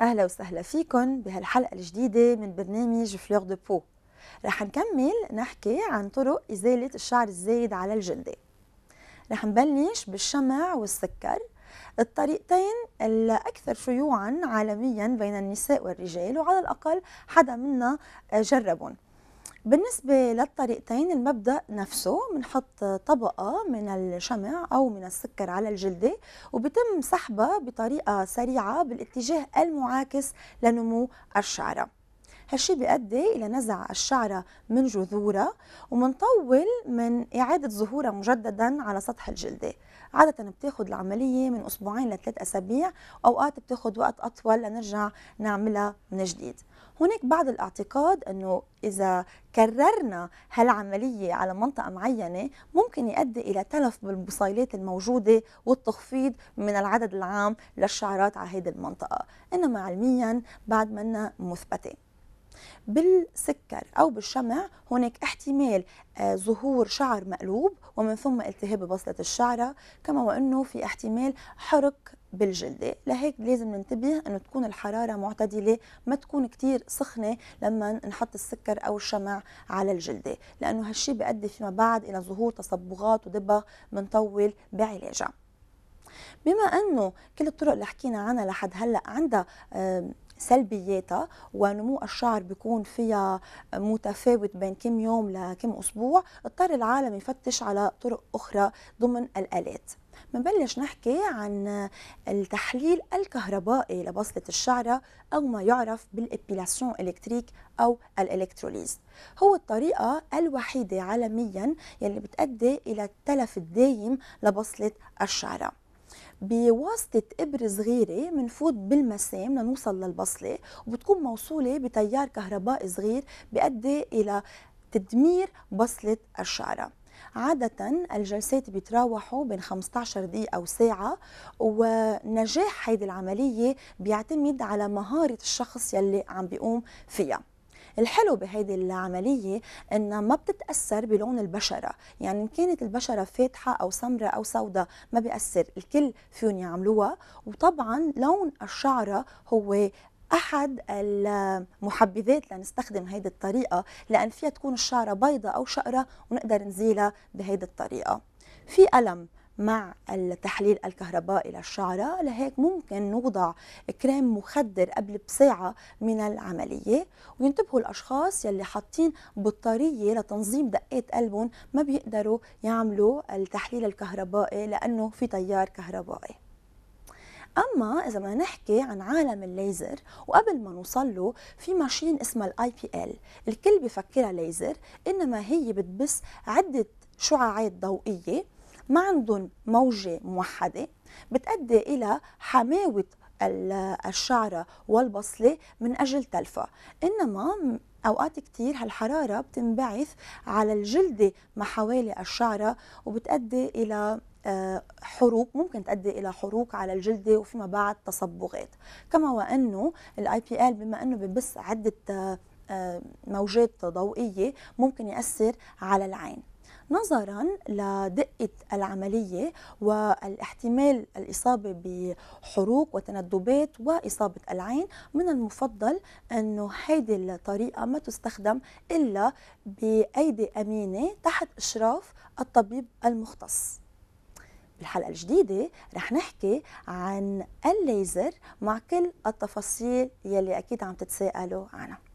أهلا وسهلا فيكم بهالحلقة الجديدة من برنامج فلور دو بو رح نكمل نحكي عن طرق إزالة الشعر الزايد على الجلدة رح نبلش بالشمع والسكر الطريقتين الأكثر شيوعا عالميا بين النساء والرجال وعلى الأقل حدا منا جربهم بالنسبة للطريقتين المبدأ نفسه بنحط طبقة من الشمع أو من السكر على الجلدة وبتم سحبها بطريقة سريعة بالاتجاه المعاكس لنمو الشعرة هالشي بيؤدي إلى نزع الشعرة من جذورها ومنطول من إعادة ظهورها مجددا على سطح الجلدة عادة بتاخد العملية من أسبوعين لثلاث أسابيع أوقات بتاخد وقت أطول لنرجع نعملها من جديد هناك بعض الاعتقاد أنه إذا كررنا هالعملية على منطقة معينة ممكن يؤدي إلى تلف بالبصيلات الموجودة والتخفيض من العدد العام للشعرات على هذه المنطقة إنما علميا بعد منا مثبتة بالسكر أو بالشمع هناك احتمال آه، ظهور شعر مقلوب ومن ثم التهاب بصلة الشعرة كما وأنه في احتمال حرق بالجلد لهيك لازم ننتبه انه تكون الحراره معتدله ما تكون كثير سخنه لما نحط السكر او الشمع على الجلد لانه هالشي بيؤدي فيما بعد الى ظهور تصبغات ودبغ بنطول بعلاجها بما انه كل الطرق اللي حكينا عنها لحد هلا عندها سلبياتها ونمو الشعر بيكون فيها متفاوت بين كم يوم لكم أسبوع اضطر العالم يفتش على طرق أخرى ضمن الآلات منبلش نحكي عن التحليل الكهربائي لبصلة الشعرة أو ما يعرف بالإبيلاسيون إلكتريك أو الإلكتروليز هو الطريقة الوحيدة عالميا يلي بتأدي إلى التلف الدايم لبصلة الشعرة بواسطه ابره صغيره منفوت بالمسام لنوصل للبصله وبتكون موصوله بتيار كهربائي صغير بيؤدي الى تدمير بصله الشعره عادة الجلسات بيتراوحوا بين 15 دقيقة وساعة ونجاح هيدي العملية بيعتمد على مهارة الشخص يلي عم بيقوم فيها الحلو بهيدي العملية أنها ما بتتأثر بلون البشرة يعني إن كانت البشرة فاتحة أو سمراء أو سوداء ما بيأثر الكل فيهم يعملوها وطبعا لون الشعرة هو احد المحبذات لنستخدم هيدي الطريقه لان فيها تكون الشعره بيضة او شقره ونقدر نزيلها بهيدي الطريقه في الم مع التحليل الكهربائي للشعرة لهيك ممكن نوضع كريم مخدر قبل بساعة من العملية وينتبهوا الأشخاص يلي حاطين بطارية لتنظيم دقات قلبهم ما بيقدروا يعملوا التحليل الكهربائي لأنه في تيار كهربائي اما اذا بدنا نحكي عن عالم الليزر وقبل ما نوصل له في ماشين اسمها الاي بي ال الكل بفكرها ليزر انما هي بتبث عده شعاعات ضوئيه ما عندهم موجة موحدة بتأدي إلى حماوة الشعرة والبصلة من أجل تلفة إنما أوقات كتير هالحرارة بتنبعث على الجلدة ما حوالي الشعرة وبتأدي إلى آه، حروق ممكن تؤدي الى حروق على الجلده وفيما بعد تصبغات كما وانه الاي بي ال بما انه ببث عده آه، آه، موجات ضوئيه ممكن ياثر على العين نظرا لدقة العملية والاحتمال الإصابة بحروق وتندبات وإصابة العين من المفضل أنه هيدي الطريقة ما تستخدم إلا بأيدي أمينة تحت إشراف الطبيب المختص بالحلقة الجديدة رح نحكي عن الليزر مع كل التفاصيل يلي أكيد عم تتساءلوا عنها